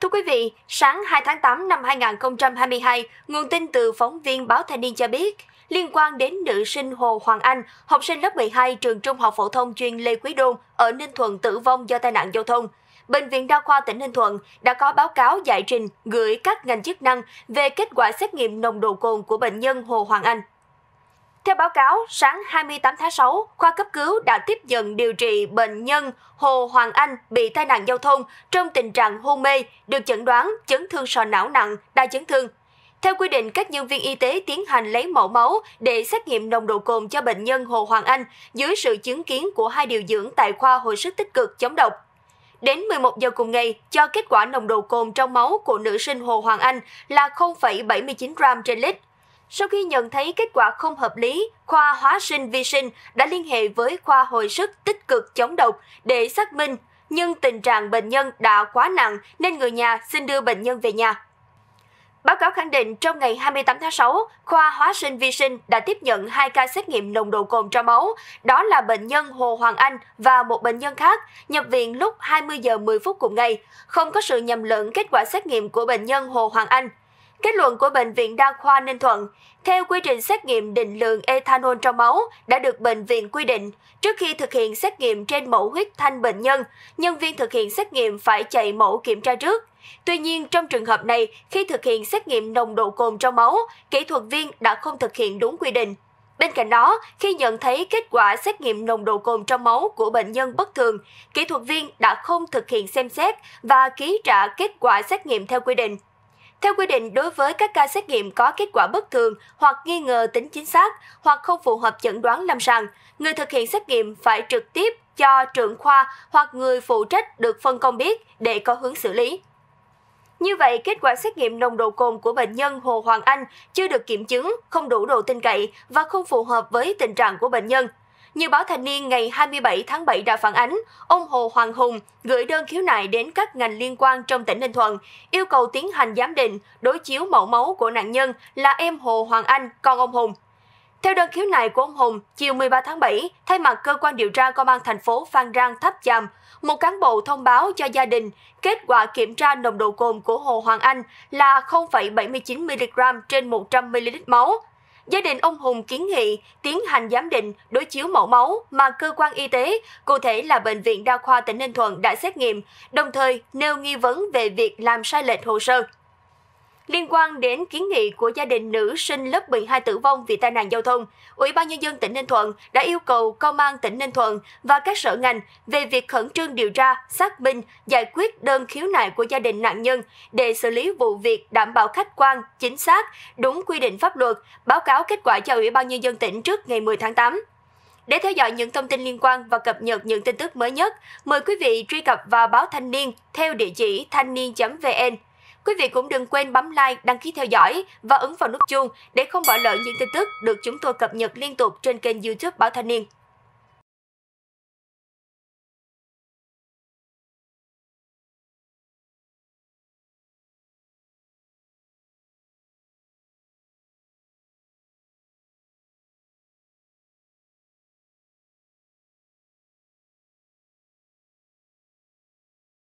Thưa quý vị, sáng 2 tháng 8 năm 2022, nguồn tin từ phóng viên báo Thanh niên cho biết, liên quan đến nữ sinh Hồ Hoàng Anh, học sinh lớp 12 trường Trung học phổ thông chuyên Lê Quý Đôn ở Ninh Thuận tử vong do tai nạn giao thông. Bệnh viện Đa khoa tỉnh Ninh Thuận đã có báo cáo giải trình gửi các ngành chức năng về kết quả xét nghiệm nồng độ cồn của bệnh nhân Hồ Hoàng Anh. Theo báo cáo, sáng 28 tháng 6, khoa cấp cứu đã tiếp nhận điều trị bệnh nhân Hồ Hoàng Anh bị tai nạn giao thông trong tình trạng hôn mê, được chẩn đoán chấn thương sọ não nặng, đa chấn thương. Theo quy định, các nhân viên y tế tiến hành lấy mẫu máu để xét nghiệm nồng độ cồn cho bệnh nhân Hồ Hoàng Anh dưới sự chứng kiến của hai điều dưỡng tại khoa hồi sức tích cực chống độc. Đến 11 giờ cùng ngày, cho kết quả nồng độ cồn trong máu của nữ sinh Hồ Hoàng Anh là 0,79 gram trên lít. Sau khi nhận thấy kết quả không hợp lý, khoa hóa sinh vi sinh đã liên hệ với khoa hồi sức tích cực chống độc để xác minh, nhưng tình trạng bệnh nhân đã quá nặng nên người nhà xin đưa bệnh nhân về nhà. Báo cáo khẳng định trong ngày 28 tháng 6, khoa hóa sinh vi sinh đã tiếp nhận hai ca xét nghiệm nồng độ cồn trong máu, đó là bệnh nhân Hồ Hoàng Anh và một bệnh nhân khác nhập viện lúc 20 giờ 10 phút cùng ngày. Không có sự nhầm lẫn kết quả xét nghiệm của bệnh nhân Hồ Hoàng Anh. Kết luận của Bệnh viện Đa khoa Ninh Thuận, theo quy trình xét nghiệm định lượng ethanol trong máu đã được bệnh viện quy định, trước khi thực hiện xét nghiệm trên mẫu huyết thanh bệnh nhân, nhân viên thực hiện xét nghiệm phải chạy mẫu kiểm tra trước. Tuy nhiên, trong trường hợp này, khi thực hiện xét nghiệm nồng độ cồn trong máu, kỹ thuật viên đã không thực hiện đúng quy định. Bên cạnh đó, khi nhận thấy kết quả xét nghiệm nồng độ cồn trong máu của bệnh nhân bất thường, kỹ thuật viên đã không thực hiện xem xét và ký trả kết quả xét nghiệm theo quy định. Theo quy định, đối với các ca xét nghiệm có kết quả bất thường hoặc nghi ngờ tính chính xác hoặc không phù hợp chẩn đoán lâm sàng, người thực hiện xét nghiệm phải trực tiếp cho trưởng khoa hoặc người phụ trách được phân công biết để có hướng xử lý. Như vậy, kết quả xét nghiệm nồng độ cồn của bệnh nhân Hồ Hoàng Anh chưa được kiểm chứng, không đủ độ tin cậy và không phù hợp với tình trạng của bệnh nhân. Như báo Thanh niên ngày 27 tháng 7 đã phản ánh, ông Hồ Hoàng Hùng gửi đơn khiếu nại đến các ngành liên quan trong tỉnh Ninh Thuận, yêu cầu tiến hành giám định, đối chiếu mẫu máu của nạn nhân là em Hồ Hoàng Anh, con ông Hùng. Theo đơn khiếu nại của ông Hùng, chiều 13 tháng 7, thay mặt cơ quan điều tra công an thành phố Phan Rang Tháp Chàm, một cán bộ thông báo cho gia đình kết quả kiểm tra nồng độ cồn của Hồ Hoàng Anh là 0,79 mg trên 100 ml máu gia đình ông Hùng kiến nghị tiến hành giám định, đối chiếu mẫu máu mà cơ quan y tế, cụ thể là Bệnh viện Đa khoa tỉnh Ninh Thuận đã xét nghiệm, đồng thời nêu nghi vấn về việc làm sai lệch hồ sơ liên quan đến kiến nghị của gia đình nữ sinh lớp 12 tử vong vì tai nạn giao thông, Ủy ban nhân dân tỉnh Ninh Thuận đã yêu cầu Công an tỉnh Ninh Thuận và các sở ngành về việc khẩn trương điều tra, xác minh, giải quyết đơn khiếu nại của gia đình nạn nhân để xử lý vụ việc đảm bảo khách quan, chính xác, đúng quy định pháp luật, báo cáo kết quả cho Ủy ban nhân dân tỉnh trước ngày 10 tháng 8. Để theo dõi những thông tin liên quan và cập nhật những tin tức mới nhất, mời quý vị truy cập vào báo Thanh niên theo địa chỉ thanh niên.vn. Quý vị cũng đừng quên bấm like, đăng ký theo dõi và ấn vào nút chuông để không bỏ lỡ những tin tức được chúng tôi cập nhật liên tục trên kênh YouTube Báo Thanh niên.